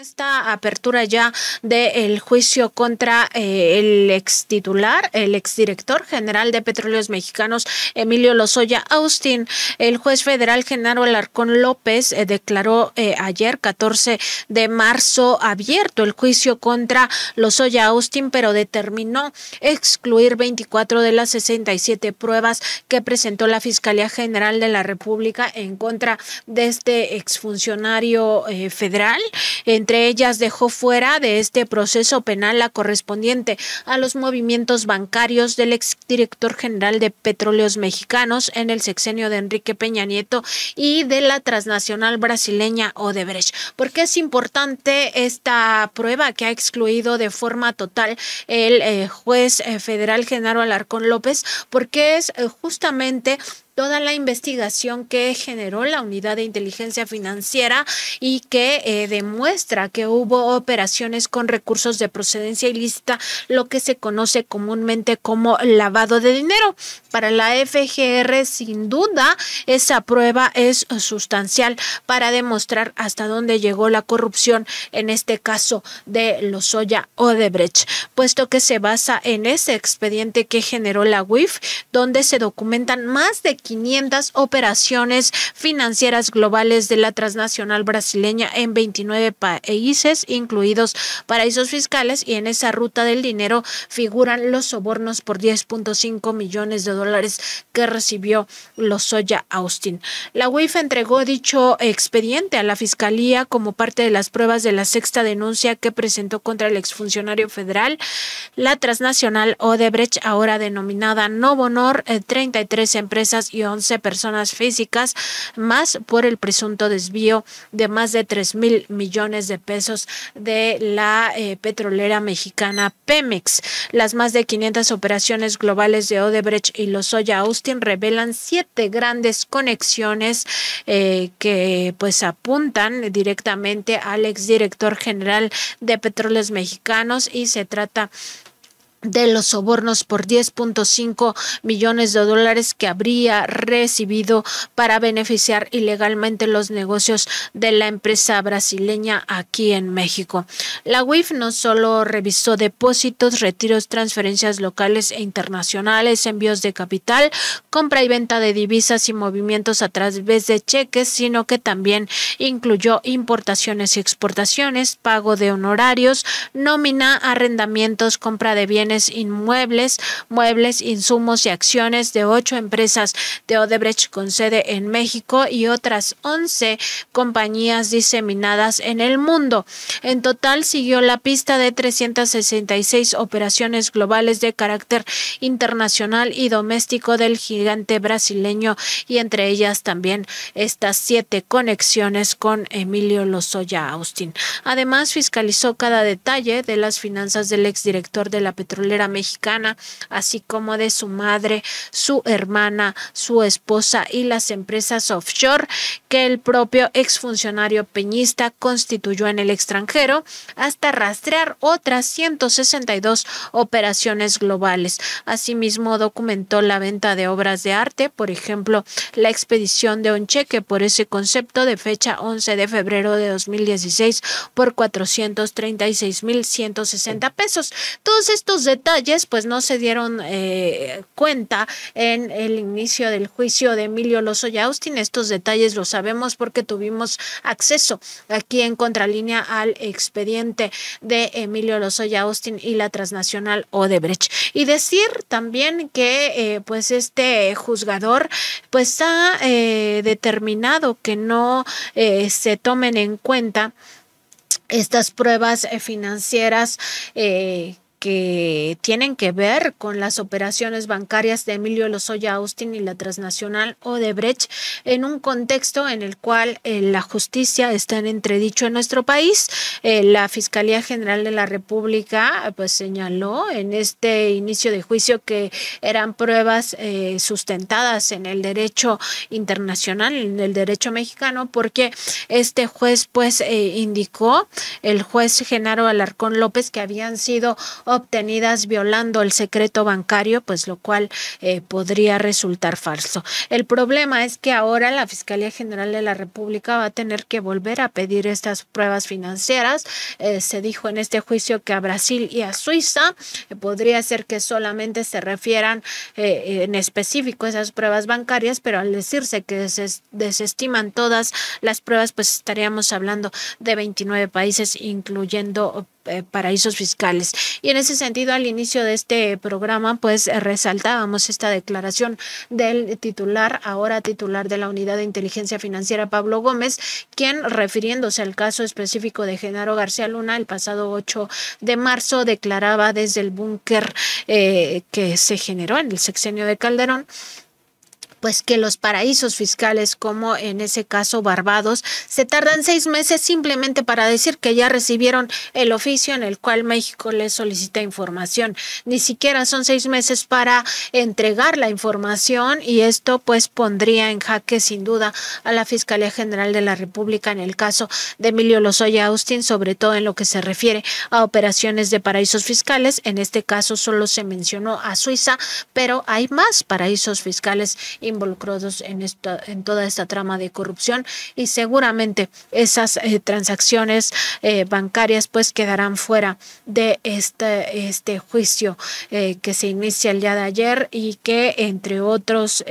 Esta apertura ya del juicio contra eh, el ex titular, el exdirector general de Petróleos Mexicanos, Emilio Lozoya Austin, el juez federal Genaro Alarcón López eh, declaró eh, ayer, 14 de marzo, abierto el juicio contra Lozoya Austin, pero determinó excluir 24 de las 67 pruebas que presentó la Fiscalía General de la República en contra de este exfuncionario federal. En entre ellas dejó fuera de este proceso penal la correspondiente a los movimientos bancarios del exdirector general de Petróleos Mexicanos en el sexenio de Enrique Peña Nieto y de la transnacional brasileña Odebrecht. Porque es importante esta prueba que ha excluido de forma total el eh, juez eh, federal Genaro Alarcón López? Porque es eh, justamente toda la investigación que generó la Unidad de Inteligencia Financiera y que eh, demuestra que hubo operaciones con recursos de procedencia ilícita, lo que se conoce comúnmente como lavado de dinero. Para la FGR, sin duda, esa prueba es sustancial para demostrar hasta dónde llegó la corrupción, en este caso de Lozoya Odebrecht, puesto que se basa en ese expediente que generó la WIF, donde se documentan más de 500 operaciones financieras globales de la transnacional brasileña en 29 países, incluidos paraísos fiscales, y en esa ruta del dinero figuran los sobornos por 10.5 millones de dólares que recibió Lozoya Austin. La uefa entregó dicho expediente a la Fiscalía como parte de las pruebas de la sexta denuncia que presentó contra el exfuncionario federal, la transnacional Odebrecht, ahora denominada Novonor, 33 eh, empresas y 11 personas físicas, más por el presunto desvío de más de 3 mil millones de pesos de la eh, petrolera mexicana Pemex. Las más de 500 operaciones globales de Odebrecht y los Soya Austin revelan siete grandes conexiones eh, que pues apuntan directamente al exdirector general de Petróleos Mexicanos y se trata de los sobornos por 10.5 millones de dólares que habría recibido para beneficiar ilegalmente los negocios de la empresa brasileña aquí en México. La UIF no solo revisó depósitos, retiros, transferencias locales e internacionales, envíos de capital, compra y venta de divisas y movimientos a través de cheques, sino que también incluyó importaciones y exportaciones, pago de honorarios, nómina, arrendamientos, compra de bienes, inmuebles, muebles, insumos y acciones de ocho empresas de Odebrecht con sede en México y otras once compañías diseminadas en el mundo. En total siguió la pista de 366 operaciones globales de carácter internacional y doméstico del gigante brasileño y entre ellas también estas siete conexiones con Emilio Lozoya Austin. Además, fiscalizó cada detalle de las finanzas del exdirector de la Petróleo mexicana, así como de su madre, su hermana, su esposa y las empresas offshore que el propio exfuncionario peñista constituyó en el extranjero, hasta rastrear otras 162 operaciones globales. Asimismo, documentó la venta de obras de arte, por ejemplo, la expedición de un cheque por ese concepto de fecha 11 de febrero de 2016 por 436.160 pesos. Todos estos detalles pues no se dieron eh, cuenta en el inicio del juicio de Emilio Lozoya Austin. Estos detalles los sabemos porque tuvimos acceso aquí en Contralínea al expediente de Emilio Lozoya Austin y la transnacional Odebrecht. Y decir también que eh, pues este juzgador pues ha eh, determinado que no se tomen en cuenta estas pruebas financieras que que tienen que ver con las operaciones bancarias de Emilio Lozoya Austin y la transnacional Odebrecht en un contexto en el cual eh, la justicia está en entredicho en nuestro país. Eh, la Fiscalía General de la República pues señaló en este inicio de juicio que eran pruebas eh, sustentadas en el derecho internacional, en el derecho mexicano, porque este juez pues indicó, el juez Genaro Alarcón López, que habían sido obtenidas violando el secreto bancario, pues lo cual eh, podría resultar falso. El problema es que ahora la Fiscalía General de la República va a tener que volver a pedir estas pruebas financieras. Eh, se dijo en este juicio que a Brasil y a Suiza eh, podría ser que solamente se refieran en específico esas pruebas bancarias, pero al decirse que se desestiman todas las pruebas, pues estaríamos hablando de 29 países, incluyendo eh, paraísos fiscales. Y en ese sentido, al inicio de este programa, pues eh, resaltábamos esta declaración del titular, ahora titular de la Unidad de Inteligencia Financiera, Pablo Gómez, quien, refiriéndose al caso específico de Genaro García Luna, el pasado 8 de marzo, declaraba desde el búnker eh, que se generó en el sexenio de Calderón pues que los paraísos fiscales, como en ese caso Barbados, se tardan seis meses simplemente para decir que ya recibieron el oficio en el cual México les solicita información. Ni siquiera son seis meses para entregar la información y esto pues pondría en jaque sin duda a la Fiscalía General de la República en el caso de Emilio Lozoya Austin, sobre todo en lo que se refiere a operaciones de paraísos fiscales. En este caso solo se mencionó a Suiza, pero hay más paraísos fiscales. Y involucrados en, esta, en toda esta trama de corrupción y seguramente esas eh, transacciones eh, bancarias pues quedarán fuera de este, este juicio eh, que se inicia el día de ayer y que entre otros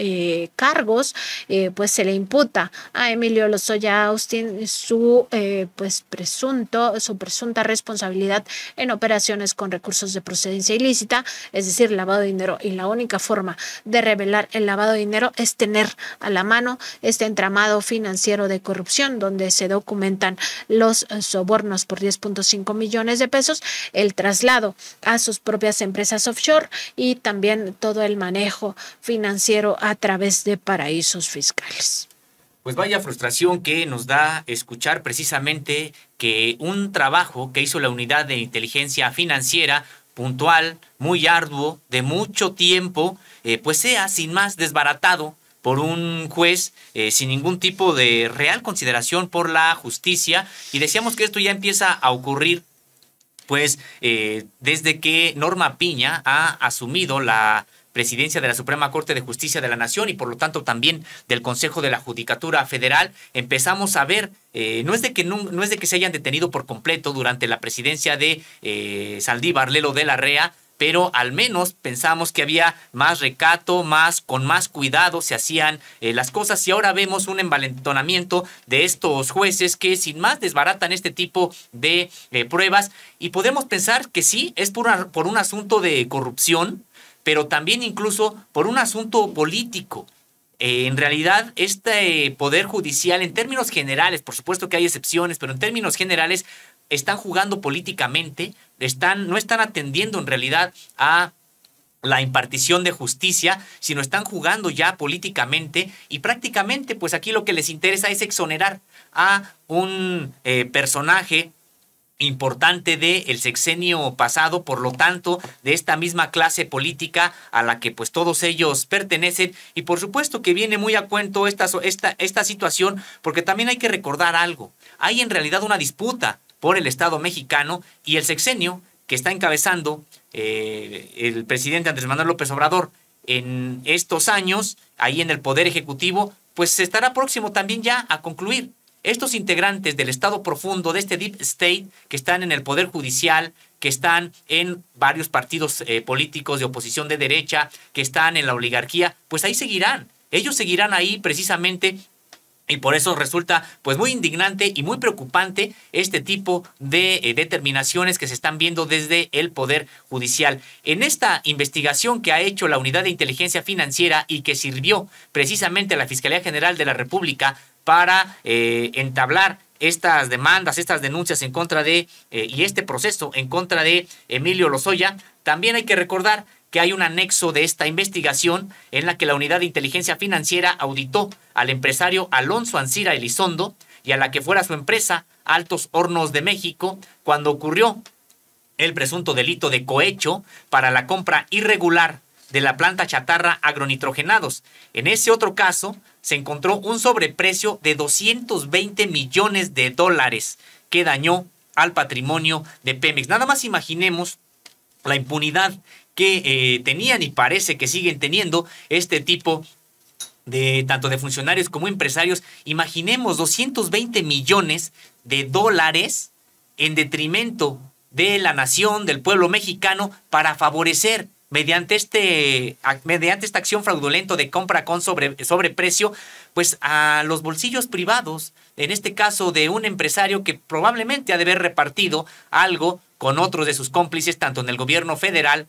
cargos pues se le imputa a Emilio Lozoya Austin su pues presunto su presunta responsabilidad en operaciones con recursos de procedencia ilícita es decir lavado de dinero y la única forma de revelar el lavado de dinero es tener a la mano este entramado financiero de corrupción donde se documentan los eh, sobornos por 10.5 millones de pesos, el traslado a sus propias empresas offshore y también todo el manejo financiero a través de paraísos fiscales. Pues vaya frustración que nos da escuchar precisamente que un trabajo que hizo la unidad de inteligencia financiera puntual, muy arduo, de mucho tiempo, eh, pues sea sin más desbaratado por un juez eh, sin ningún tipo de real consideración por la justicia. Y decíamos que esto ya empieza a ocurrir pues eh, desde que Norma Piña ha asumido la presidencia de la Suprema Corte de Justicia de la Nación y por lo tanto también del Consejo de la Judicatura Federal, empezamos a ver, eh, no, es de que no, es de que se hayan detenido por completo durante la presidencia de eh, Saldívar Lelo de la REA, pero al menos pensamos que había más recato, más con más cuidado se hacían eh, las cosas y ahora vemos un envalentonamiento de estos jueces que sin más desbaratan este tipo de eh, pruebas y podemos pensar que sí, es por, por un asunto de corrupción, pero también incluso por un asunto político. Eh, en realidad, este poder judicial, en términos generales, por supuesto que hay excepciones, pero en términos generales, están jugando políticamente, están, no están atendiendo en realidad a la impartición de justicia, sino están jugando ya políticamente y prácticamente pues aquí lo que les interesa es exonerar a un eh, personaje importante del el sexenio pasado, por lo tanto, de esta misma clase política a la que pues todos ellos pertenecen y por supuesto que viene muy a cuento esta, esta, esta situación porque también hay que recordar algo, hay en realidad una disputa por el Estado mexicano y el sexenio que está encabezando eh, el presidente Andrés Manuel López Obrador en estos años, ahí en el Poder Ejecutivo, pues estará próximo también ya a concluir estos integrantes del Estado profundo, de este Deep State, que están en el Poder Judicial, que están en varios partidos eh, políticos de oposición de derecha, que están en la oligarquía, pues ahí seguirán. Ellos seguirán ahí precisamente y por eso resulta pues muy indignante y muy preocupante este tipo de eh, determinaciones que se están viendo desde el Poder Judicial. En esta investigación que ha hecho la Unidad de Inteligencia Financiera y que sirvió precisamente a la Fiscalía General de la República para eh, entablar estas demandas, estas denuncias en contra de, eh, y este proceso en contra de Emilio Lozoya, también hay que recordar que hay un anexo de esta investigación en la que la Unidad de Inteligencia Financiera auditó al empresario Alonso Ancira Elizondo y a la que fuera su empresa Altos Hornos de México cuando ocurrió el presunto delito de cohecho para la compra irregular de la planta chatarra agronitrogenados. En ese otro caso, se encontró un sobreprecio de 220 millones de dólares que dañó al patrimonio de Pemex. Nada más imaginemos la impunidad que eh, tenían y parece que siguen teniendo este tipo de tanto de funcionarios como empresarios. Imaginemos 220 millones de dólares en detrimento de la nación, del pueblo mexicano, para favorecer mediante, este, mediante esta acción fraudulenta de compra con sobre, sobreprecio, pues a los bolsillos privados, en este caso de un empresario que probablemente ha de haber repartido algo con otros de sus cómplices, tanto en el gobierno federal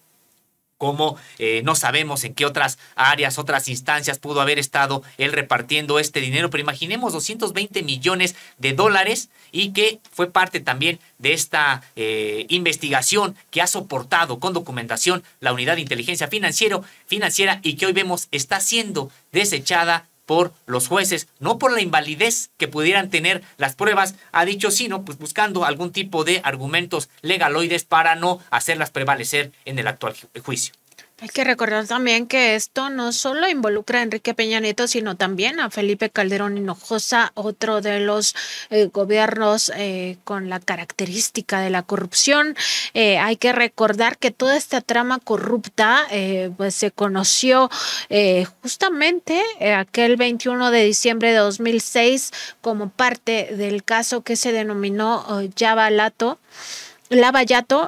como eh, no sabemos en qué otras áreas, otras instancias pudo haber estado él repartiendo este dinero, pero imaginemos 220 millones de dólares y que fue parte también de esta eh, investigación que ha soportado con documentación la Unidad de Inteligencia Financiero, Financiera y que hoy vemos está siendo desechada por los jueces, no por la invalidez que pudieran tener las pruebas, ha dicho sino pues buscando algún tipo de argumentos legaloides para no hacerlas prevalecer en el actual juicio. Hay que recordar también que esto no solo involucra a Enrique Peña Nieto, sino también a Felipe Calderón Hinojosa, otro de los eh, gobiernos eh, con la característica de la corrupción. Eh, hay que recordar que toda esta trama corrupta pues, se conoció justamente aquel 21 de diciembre de 2006 como parte del caso que se denominó Yabalato. Lava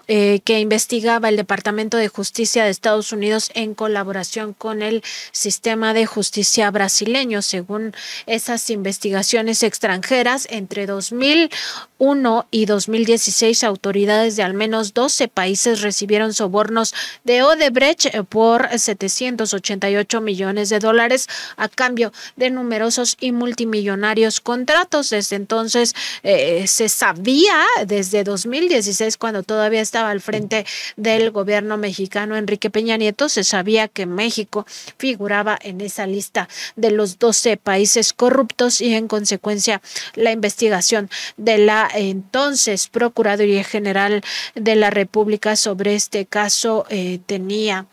eh, que investigaba el Departamento de Justicia de Estados Unidos en colaboración con el sistema de justicia brasileño. Según esas investigaciones extranjeras, entre 2001 y 2016, autoridades de al menos 12 países recibieron sobornos de Odebrecht eh, por 788 millones de dólares a cambio de numerosos y multimillonarios contratos. Desde entonces, eh, se sabía desde 2016 cuando todavía estaba al frente del gobierno mexicano Enrique Peña Nieto, se sabía que México figuraba en esa lista de los 12 países corruptos y en consecuencia la investigación de la entonces Procuraduría General de la República sobre este caso eh, tenía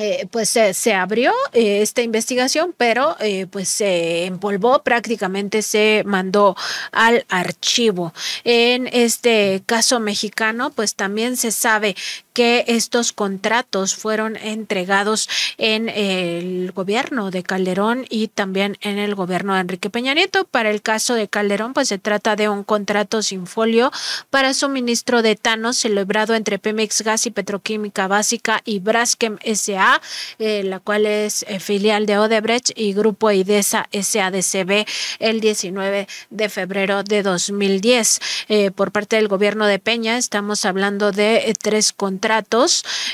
eh, pues se abrió eh, esta investigación, pero eh, pues se empolvó, prácticamente se mandó al archivo. En este caso mexicano, pues también se sabe que estos contratos fueron entregados en el gobierno de Calderón y también en el gobierno de Enrique Peña Nieto. Para el caso de Calderón, pues se trata de un contrato sin folio para suministro de etano celebrado entre Pemex Gas y Petroquímica Básica y Braskem SA, eh, la cual es eh, filial de Odebrecht y Grupo IDESA SADCB el 19 de febrero de 2010. Eh, por parte del gobierno de Peña, estamos hablando de tres contratos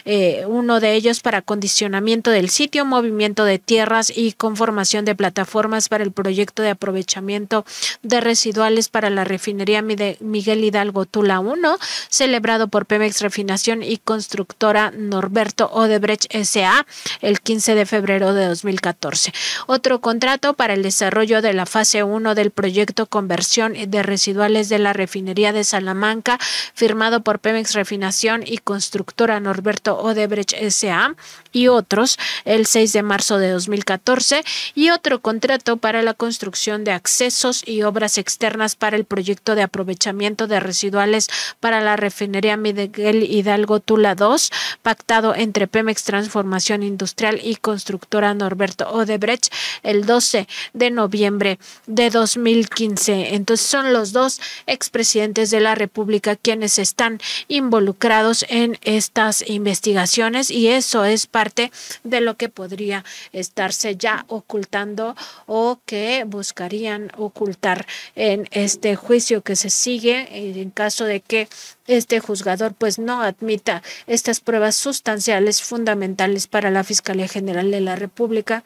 eh, uno de ellos para condicionamiento del sitio, movimiento de tierras y conformación de plataformas para el proyecto de aprovechamiento de residuales para la refinería Miguel Hidalgo Tula 1, celebrado por Pemex Refinación y Constructora Norberto Odebrecht S.A. el 15 de febrero de 2014. Otro contrato para el desarrollo de la fase 1 del proyecto conversión de residuales de la refinería de Salamanca, firmado por Pemex Refinación y Constructora constructora Norberto Odebrecht S.A. y otros el 6 de marzo de 2014 y otro contrato para la construcción de accesos y obras externas para el proyecto de aprovechamiento de residuales para la refinería Miguel Hidalgo Tula 2 pactado entre Pemex Transformación Industrial y constructora Norberto Odebrecht el 12 de noviembre de 2015. Entonces son los dos expresidentes de la República quienes están involucrados en estas investigaciones y eso es parte de lo que podría estarse ya ocultando o que buscarían ocultar en este juicio que se sigue en caso de que este juzgador pues no admita estas pruebas sustanciales fundamentales para la Fiscalía General de la República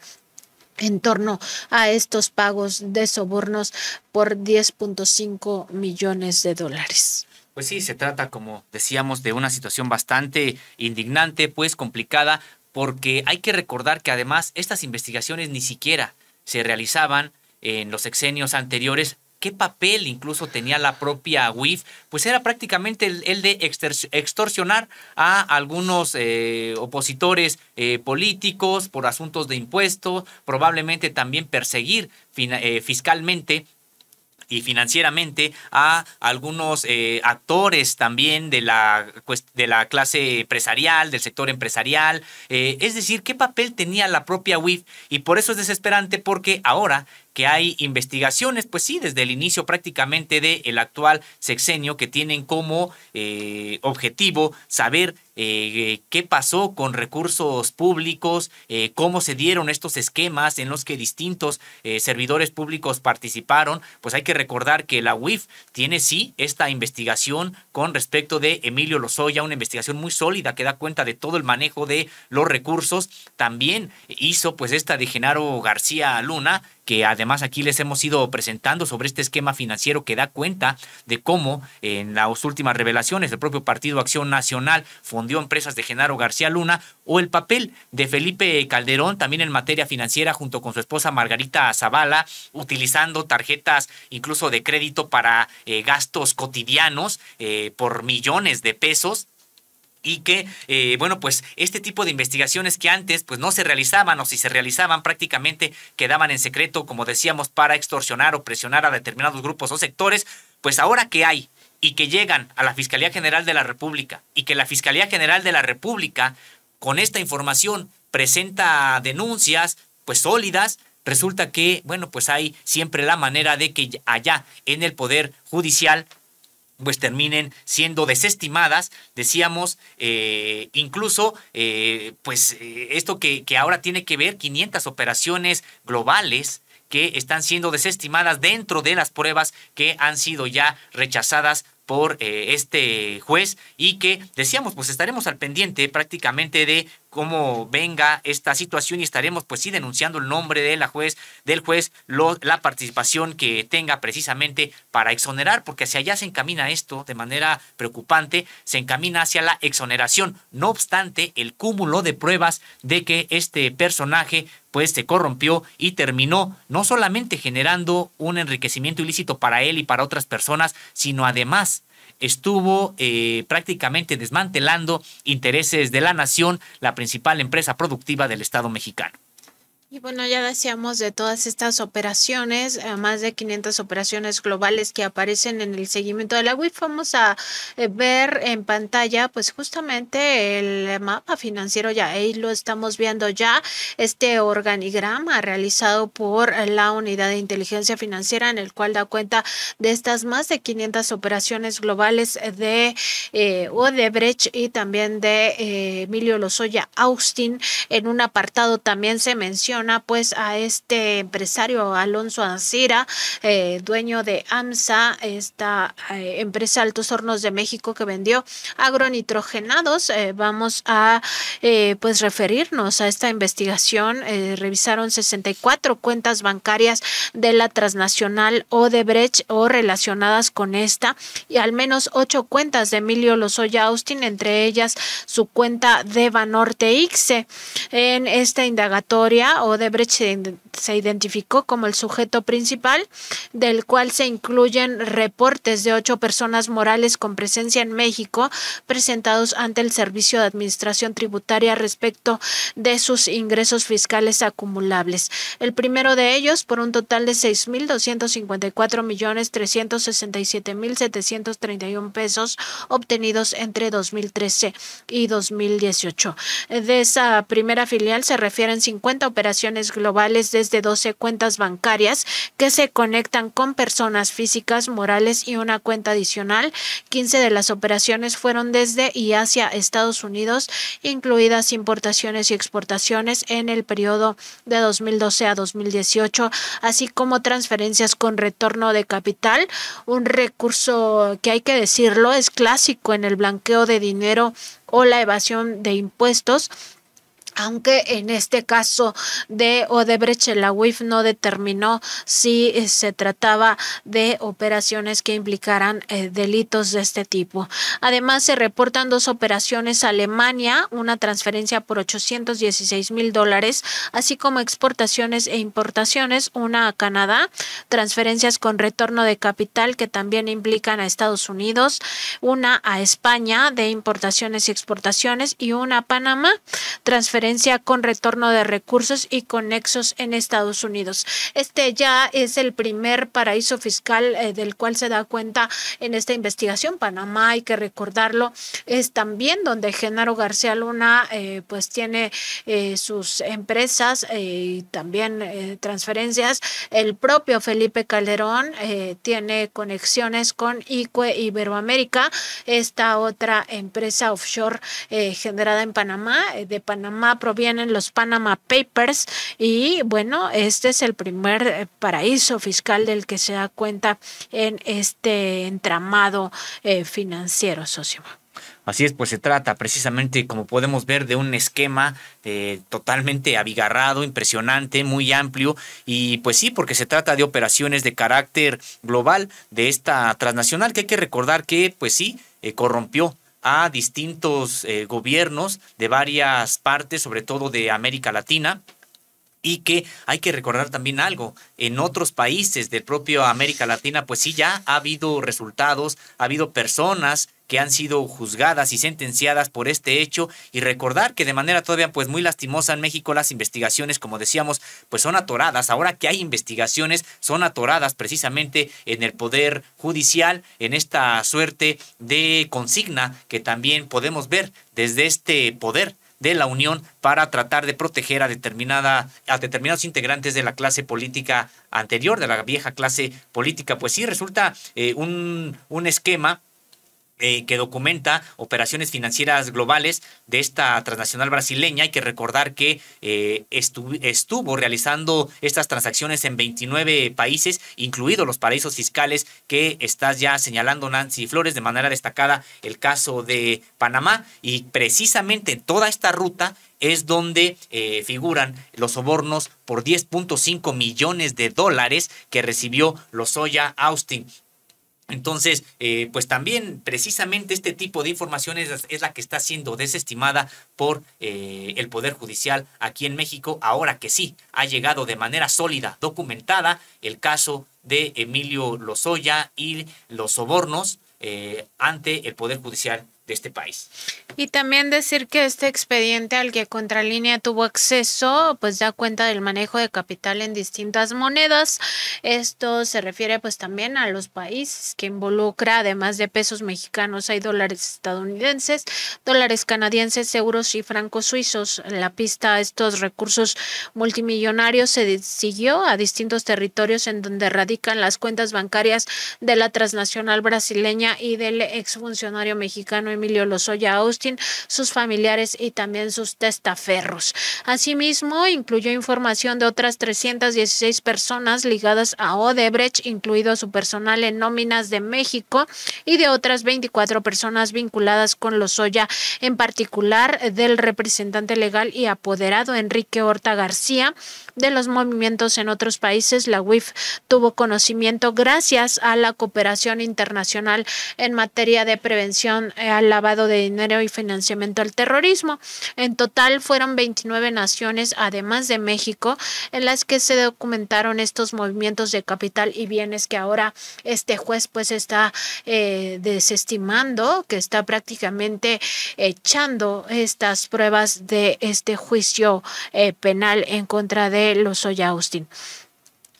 en torno a estos pagos de sobornos por 10.5 millones de dólares. Pues sí, se trata, como decíamos, de una situación bastante indignante, pues complicada, porque hay que recordar que además estas investigaciones ni siquiera se realizaban en los exenios anteriores. ¿Qué papel incluso tenía la propia WIF? Pues era prácticamente el, de extorsionar a algunos eh, opositores eh, políticos por asuntos de impuestos, probablemente también perseguir eh, fiscalmente y financieramente a algunos eh, actores también de la, de la clase empresarial, del sector empresarial. Eh, es decir, ¿qué papel tenía la propia WIF? Y por eso es desesperante porque ahora que hay investigaciones, pues sí, desde el inicio prácticamente del el actual sexenio que tienen como eh, objetivo saber eh, qué pasó con recursos públicos, eh, cómo se dieron estos esquemas en los que distintos eh, servidores públicos participaron, pues hay que recordar que la UIF tiene sí esta investigación con respecto de Emilio Lozoya, una investigación muy sólida que da cuenta de todo el manejo de los recursos. También hizo pues esta de Genaro García Luna, que además aquí les hemos ido presentando sobre este esquema financiero que da cuenta de cómo en las últimas revelaciones el propio Partido Acción Nacional fundó empresas de Genaro García Luna o el papel de Felipe Calderón también en materia financiera junto con su esposa Margarita Zavala, utilizando tarjetas incluso de crédito para eh, gastos cotidianos eh, por millones de pesos y que, eh, bueno, pues este tipo de investigaciones que antes pues no se realizaban o si se realizaban prácticamente quedaban en secreto, como decíamos, para extorsionar o presionar a determinados grupos o sectores, pues ahora que hay y que llegan a la Fiscalía General de la República y que la Fiscalía General de la República con esta información presenta denuncias pues sólidas, resulta que, bueno, pues hay siempre la manera de que allá en el Poder Judicial pues terminen siendo desestimadas, decíamos, eh, incluso, eh, pues eh, esto que, que ahora tiene que ver 500 operaciones globales, que están siendo desestimadas dentro de las pruebas que han sido ya rechazadas por eh, este juez y que decíamos pues estaremos al pendiente prácticamente de cómo venga esta situación y estaremos pues sí denunciando el nombre de la juez, del juez, la participación que tenga precisamente para exonerar, porque hacia allá se encamina esto de manera preocupante, se encamina hacia la exoneración. No obstante, el cúmulo de pruebas de que este personaje pues se corrompió y terminó no solamente generando un enriquecimiento ilícito para él y para otras personas, sino además estuvo eh, prácticamente desmantelando intereses de la nación, la principal empresa productiva del Estado mexicano. Y bueno, ya decíamos de todas estas operaciones, eh, más de 500 operaciones globales que aparecen en el seguimiento de la WIF, vamos a eh, ver en pantalla pues justamente el mapa financiero, ya ahí lo estamos viendo ya, este organigrama realizado por la Unidad de Inteligencia Financiera en el cual da cuenta de estas más de 500 operaciones globales de eh, Odebrecht y también de Emilio Lozoya Austin. En un apartado también se menciona pues a este empresario Alonso Ancira, eh, dueño de AMSA, esta eh, empresa Altos Hornos de México que vendió agronitrogenados. Eh, vamos a pues referirnos a esta investigación. revisaron 64 cuentas bancarias de la transnacional Odebrecht o relacionadas con esta y al menos ocho cuentas de Emilio Lozoya Austin, entre ellas su cuenta de Banorte Ixe. En esta indagatoria Odebrecht se identificó como el sujeto principal, del cual se incluyen reportes de ocho personas morales con presencia en México presentados ante el Servicio de Administración Tributaria respecto de sus ingresos fiscales acumulables. El primero de ellos, por un total de 6.254.367.731 millones 367 pesos obtenidos entre 2013 y 2018. De esa primera filial se refieren 50 operaciones globales desde 12 cuentas bancarias que se conectan con personas físicas, morales y una cuenta adicional. 15 de las operaciones fueron desde y hacia Estados Unidos, incluidas importaciones y exportaciones en el periodo de 2012 a 2018, así como transferencias con retorno de capital, un recurso que hay que decirlo es clásico en el blanqueo de dinero o la evasión de impuestos aunque en este caso de Odebrecht la UIF no determinó si eh, se trataba de operaciones que implicaran eh, delitos de este tipo. Además, se reportan dos operaciones a Alemania, una transferencia por 816 mil dólares, así como exportaciones e importaciones, una a Canadá, transferencias con retorno de capital que también implican a Estados Unidos, una a España de importaciones y exportaciones y una a Panamá, transferencias con retorno de recursos y conexos en Estados Unidos. Este ya es el primer paraíso fiscal eh, del cual se da cuenta en esta investigación. Panamá, hay que recordarlo, es también donde Genaro García Luna eh, pues tiene eh, sus empresas y también transferencias. El propio Felipe Calderón tiene conexiones con ICUE Iberoamérica, esta otra empresa offshore generada en Panamá. de Panamá provienen los Panama Papers y bueno, este es el primer eh, paraíso fiscal del que se da cuenta en este entramado eh, financiero, socio. Así es, pues se trata precisamente, como podemos ver, de un esquema eh, totalmente abigarrado, impresionante, muy amplio. Y pues sí, porque se trata de operaciones de carácter global de esta transnacional que hay que recordar que, pues sí, corrompió a distintos eh, gobiernos de varias partes, sobre todo de América Latina. Y que hay que recordar también algo, en otros países del propio América Latina, pues sí, ya ha habido resultados, ha habido personas que han sido juzgadas y sentenciadas por este hecho y recordar que de manera todavía pues muy lastimosa en México las investigaciones, como decíamos, pues son atoradas. Ahora que hay investigaciones, son atoradas precisamente en el Poder Judicial, en esta suerte de consigna que también podemos ver desde este poder de la Unión para tratar de proteger a, determinada, a determinados integrantes de la clase política anterior, de la vieja clase política. Pues sí, resulta eh, un, un esquema eh, que documenta operaciones financieras globales de esta transnacional brasileña. Hay que recordar que eh, estuvo realizando estas transacciones en 29 países, incluidos los paraísos fiscales que estás ya señalando Nancy Flores de manera destacada el caso de Panamá y precisamente en toda esta ruta es donde eh, figuran los sobornos por 10.5 millones de dólares que recibió Lozoya Austin. Entonces, eh, pues también precisamente este tipo de información es, es la que está siendo desestimada por eh, el Poder Judicial aquí en México, ahora que sí ha llegado de manera sólida, documentada, el caso de Emilio Lozoya y los sobornos eh, ante el Poder Judicial de este país. Y también decir que este expediente al que Contralínea tuvo acceso, pues da cuenta del manejo de capital en distintas monedas. Esto se refiere pues también a los países que involucra, además de pesos mexicanos, hay dólares estadounidenses, dólares canadienses, euros y francos suizos. la pista a estos recursos multimillonarios se siguió a distintos territorios en donde radican las cuentas bancarias de la transnacional brasileña y del exfuncionario mexicano Emilio Lozoya Austin, sus familiares y también sus testaferros. Asimismo, incluyó información de otras 316 personas ligadas a Odebrecht, incluido su personal en nóminas de México y de otras 24 personas vinculadas con Lozoya, en particular del representante legal y apoderado Enrique Horta García de los movimientos en otros países, la UIF tuvo conocimiento gracias a la cooperación internacional en materia de prevención eh, al lavado de dinero y financiamiento al terrorismo. En total fueron 29 naciones, además de México, en las que se documentaron estos movimientos de capital y bienes que ahora este juez pues está eh, desestimando, que está prácticamente echando estas pruebas de este juicio eh, penal en contra de lo soy, Austin.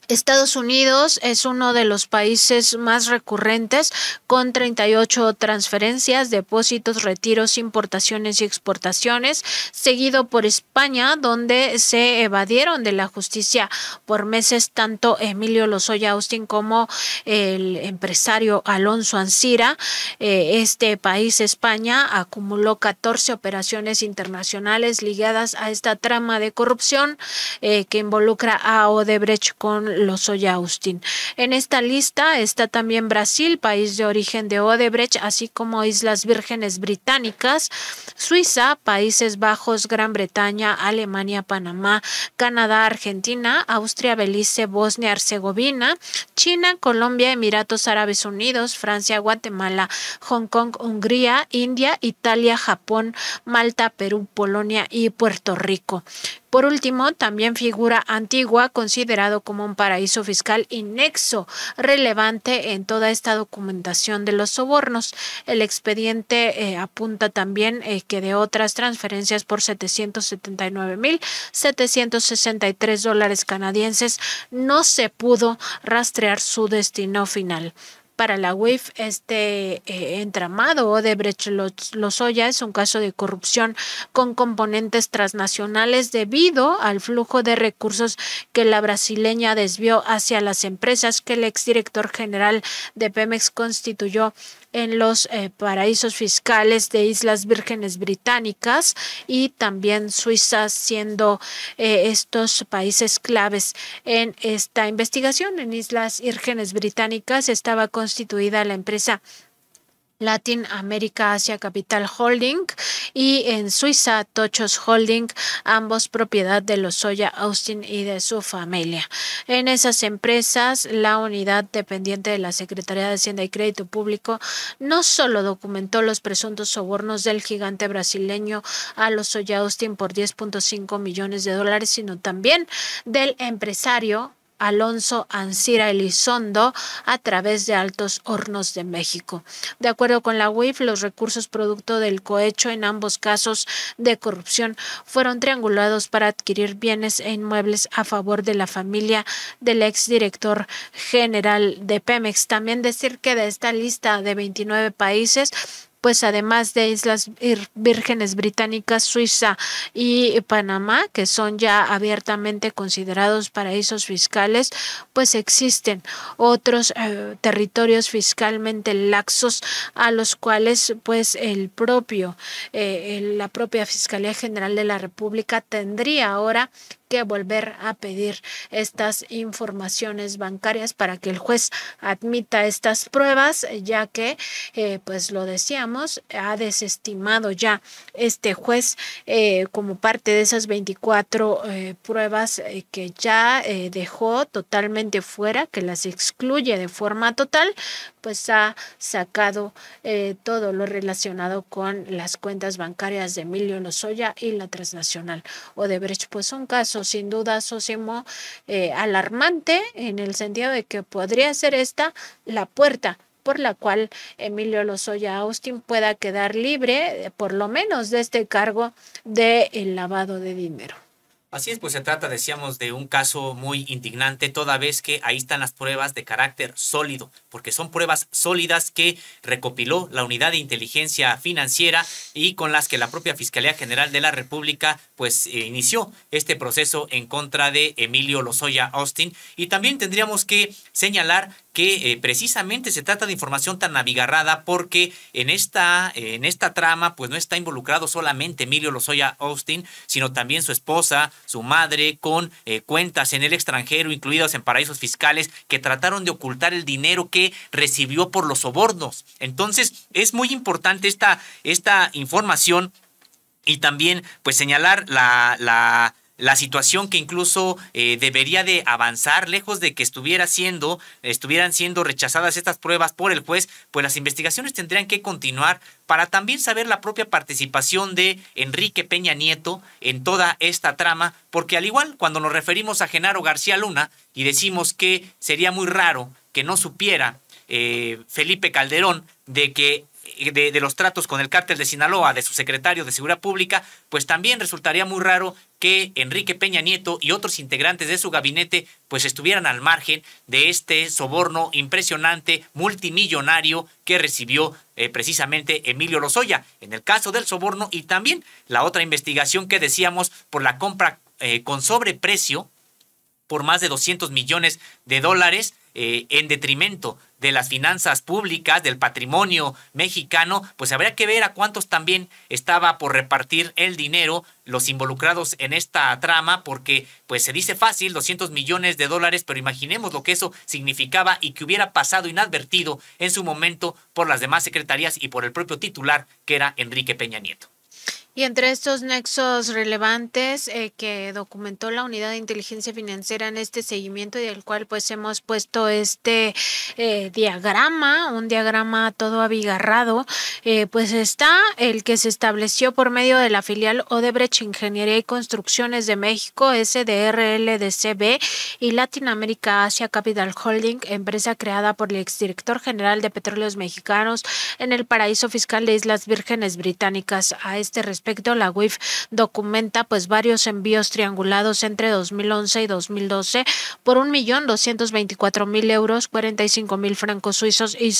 Estados Unidos es uno de los países más recurrentes, con 38 transferencias, depósitos, retiros, importaciones y exportaciones, seguido por España, donde se evadieron de la justicia por meses tanto Emilio Lozoya Austin como el empresario Alonso Ancira. Eh, este país, España, acumuló 14 operaciones internacionales ligadas a esta trama de corrupción eh, que involucra a Odebrecht con soy Austin. En esta lista está también Brasil, país de origen de Odebrecht, así como Islas Vírgenes Británicas, Suiza, Países Bajos, Gran Bretaña, Alemania, Panamá, Canadá, Argentina, Austria, Belice, Bosnia, Herzegovina, China, Colombia, Emiratos Árabes Unidos, Francia, Guatemala, Hong Kong, Hungría, India, Italia, Japón, Malta, Perú, Polonia y Puerto Rico. Por último, también figura Antigua, considerado como un paraíso fiscal inexo, relevante en toda esta documentación de los sobornos. El expediente eh, apunta también eh, que de otras transferencias por 779.763 dólares canadienses no se pudo rastrear su destino final para la UIF este eh, entramado o de ollas es un caso de corrupción con componentes transnacionales debido al flujo de recursos que la brasileña desvió hacia las empresas que el exdirector general de Pemex constituyó en los eh, paraísos fiscales de Islas Vírgenes Británicas y también Suiza, siendo eh, estos países claves en esta investigación. En Islas Vírgenes Británicas estaba constituida la empresa Latin America Asia Capital Holding y en Suiza Tochos Holding, ambos propiedad de los Soya Austin y de su familia. En esas empresas, la unidad dependiente de la Secretaría de Hacienda y Crédito Público no solo documentó los presuntos sobornos del gigante brasileño a los Soya Austin por 10.5 millones de dólares, sino también del empresario Alonso Ancira Elizondo a través de Altos Hornos de México. De acuerdo con la UIF, los recursos producto del cohecho en ambos casos de corrupción fueron triangulados para adquirir bienes e inmuebles a favor de la familia del exdirector general de Pemex. También decir que de esta lista de 29 países, pues además de Islas Vírgenes Británicas, Suiza y Panamá, que son ya abiertamente considerados paraísos fiscales, pues existen otros eh, territorios fiscalmente laxos a los cuales pues el propio, eh, la propia Fiscalía General de la República tendría ahora que volver a pedir estas informaciones bancarias para que el juez admita estas pruebas, ya que, eh, pues lo decíamos, ha desestimado ya este juez eh, como parte de esas 24 eh, pruebas que ya dejó totalmente fuera, que las excluye de forma total, pues ha sacado eh, todo lo relacionado con las cuentas bancarias de Emilio Lozoya y la transnacional Odebrecht. Pues un caso sin duda, Sosimo, eh, alarmante en el sentido de que podría ser esta la puerta por la cual Emilio Lozoya Austin pueda quedar libre, eh, por lo menos de este cargo de el lavado de dinero. Así es, pues se trata, decíamos, de un caso muy indignante, toda vez que ahí están las pruebas de carácter sólido, porque son pruebas sólidas que recopiló la Unidad de Inteligencia Financiera y con las que la propia Fiscalía General de la República, pues, eh, inició este proceso en contra de Emilio Lozoya Austin. Y también tendríamos que señalar que eh, precisamente se trata de información tan abigarrada porque en esta, en esta trama pues no está involucrado solamente Emilio Lozoya Austin, sino también su esposa, su madre, con eh, cuentas en el extranjero, incluidas en paraísos fiscales, que trataron de ocultar el dinero que recibió por los sobornos. Entonces, es muy importante esta, esta información y también pues señalar la la situación que incluso eh, debería de avanzar, lejos de que estuviera siendo, estuvieran siendo rechazadas estas pruebas por el juez, pues las investigaciones tendrían que continuar para también saber la propia participación de Enrique Peña Nieto en toda esta trama, porque al igual cuando nos referimos a Genaro García Luna y decimos que sería muy raro que no supiera eh, Felipe Calderón de que de, los tratos con el cártel de Sinaloa, de su secretario de Seguridad Pública, pues también resultaría muy raro que Enrique Peña Nieto y otros integrantes de su gabinete pues estuvieran al margen de este soborno impresionante multimillonario que recibió eh, precisamente Emilio Lozoya en el caso del soborno y también la otra investigación que decíamos por la compra eh, con sobreprecio por más de 200 millones de dólares eh, en detrimento de las finanzas públicas, del patrimonio mexicano, pues habría que ver a cuántos también estaba por repartir el dinero los involucrados en esta trama, porque pues se dice fácil, 200 millones de dólares, pero imaginemos lo que eso significaba y que hubiera pasado inadvertido en su momento por las demás secretarías y por el propio titular, que era Enrique Peña Nieto. Y entre estos nexos relevantes eh, que documentó la Unidad de Inteligencia Financiera en este seguimiento y del cual pues hemos puesto este eh, diagrama, un diagrama todo abigarrado, eh, pues está el que se estableció por medio de la filial Odebrecht Ingeniería y Construcciones de México, SDRLDCB y Latinoamérica Asia Capital Holding, empresa creada por el exdirector general de Petróleos Mexicanos en el paraíso fiscal de Islas Vírgenes Británicas. A este respecto, la Wif documenta pues varios envíos triangulados entre 2011 y 2012 por 1.224.000 euros, 45.000 francos suizos y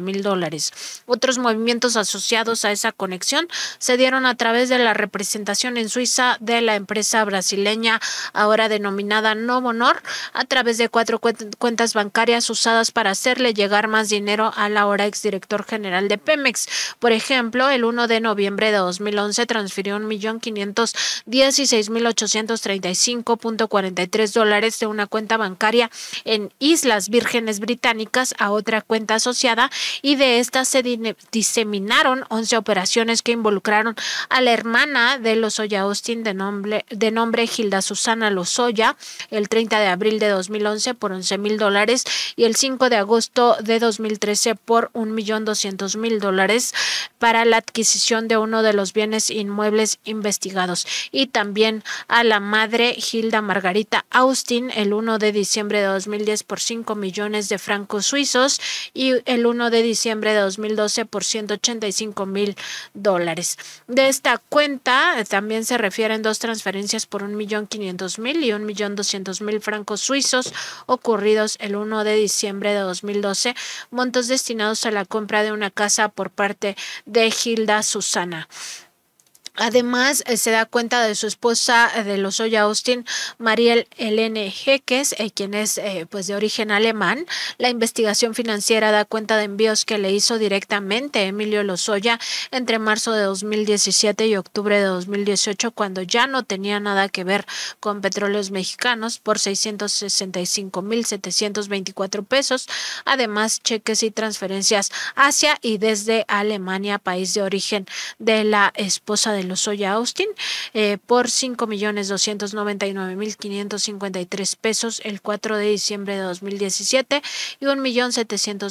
mil dólares. Otros movimientos asociados a esa conexión se dieron a través de la representación en Suiza de la empresa brasileña ahora denominada Novonor a través de cuatro cuentas bancarias usadas para hacerle llegar más dinero al ahora director general de Pemex. Por ejemplo, el 1 de noviembre de 2011 transfirió 1.516.835.43 dólares de una cuenta bancaria en Islas Vírgenes Británicas a otra cuenta asociada y de esta se diseminaron 11 operaciones que involucraron a la hermana de Lozoya Austin de nombre, de nombre Gilda Susana Lozoya el 30 de abril de 2011 por once mil dólares y el 5 de agosto de 2013 por 1.200.000 dólares para la adquisición de uno de los bienes inmuebles investigados. Y también a la madre Hilda Margarita Austin el 1 de diciembre de 2010 por 5 millones de francos suizos y el 1 de diciembre de 2012 por 185 mil dólares. De esta cuenta eh, también se refieren dos transferencias por 1.500.000 y 1.200.000 francos suizos ocurridos el 1 de diciembre de 2012, montos destinados a la compra de una casa por parte de Gilda Susana. Además, eh, se da cuenta de su esposa eh, de los Austin, Mariel Helene Jeques, eh, quien es pues de origen alemán. La investigación financiera da cuenta de envíos que le hizo directamente Emilio Lozoya entre marzo de 2017 y octubre de 2018, cuando ya no tenía nada que ver con petróleos mexicanos, por 665.724 pesos. Además, cheques y transferencias hacia y desde Alemania, país de origen de la esposa de Lozoya Austin eh, por 5.299.553 pesos el 4 de diciembre de 2017 y millón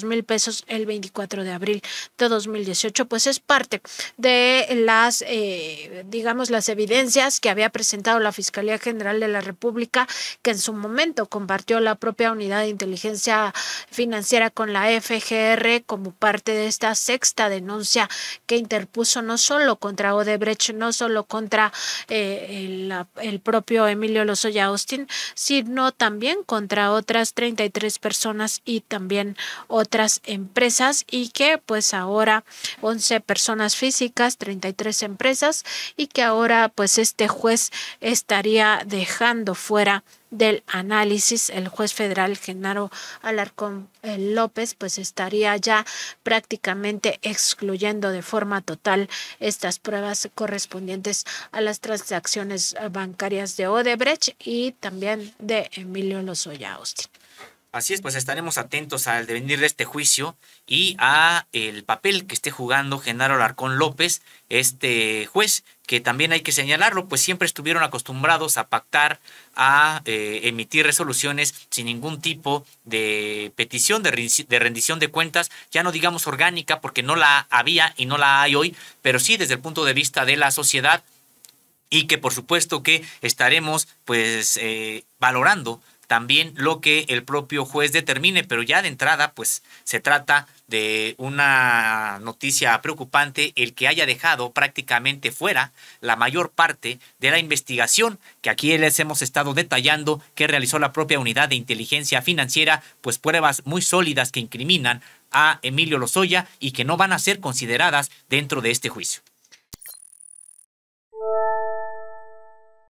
mil pesos el 24 de abril de 2018, pues es parte de las, eh, digamos, las evidencias que había presentado la Fiscalía General de la República, que en su momento compartió la propia unidad de inteligencia financiera con la FGR como parte de esta sexta denuncia que interpuso no solo contra Odebrecht, no solo contra eh, el, propio Emilio Lozoya Austin, sino también contra otras 33 personas y también otras empresas y que pues ahora 11 personas físicas, 33 empresas y que ahora pues este juez estaría dejando fuera del análisis, el juez federal Genaro Alarcón eh, López pues estaría ya prácticamente excluyendo de forma total estas pruebas correspondientes a las transacciones bancarias de Odebrecht y también de Emilio Lozoya Austin. Así es, pues estaremos atentos al devenir de este juicio y a el papel que esté jugando Genaro Larcón López, este juez, que también hay que señalarlo, pues siempre estuvieron acostumbrados a pactar, a eh, emitir resoluciones sin ningún tipo de petición de rendición de cuentas, ya no digamos orgánica, porque no la había y no la hay hoy, pero sí desde el punto de vista de la sociedad y que por supuesto que estaremos pues eh, valorando también lo que el propio juez determine, pero ya de entrada, pues se trata de una noticia preocupante el que haya dejado prácticamente fuera la mayor parte de la investigación que aquí les hemos estado detallando que realizó la propia unidad de inteligencia financiera, pues pruebas muy sólidas que incriminan a Emilio Lozoya y que no van a ser consideradas dentro de este juicio.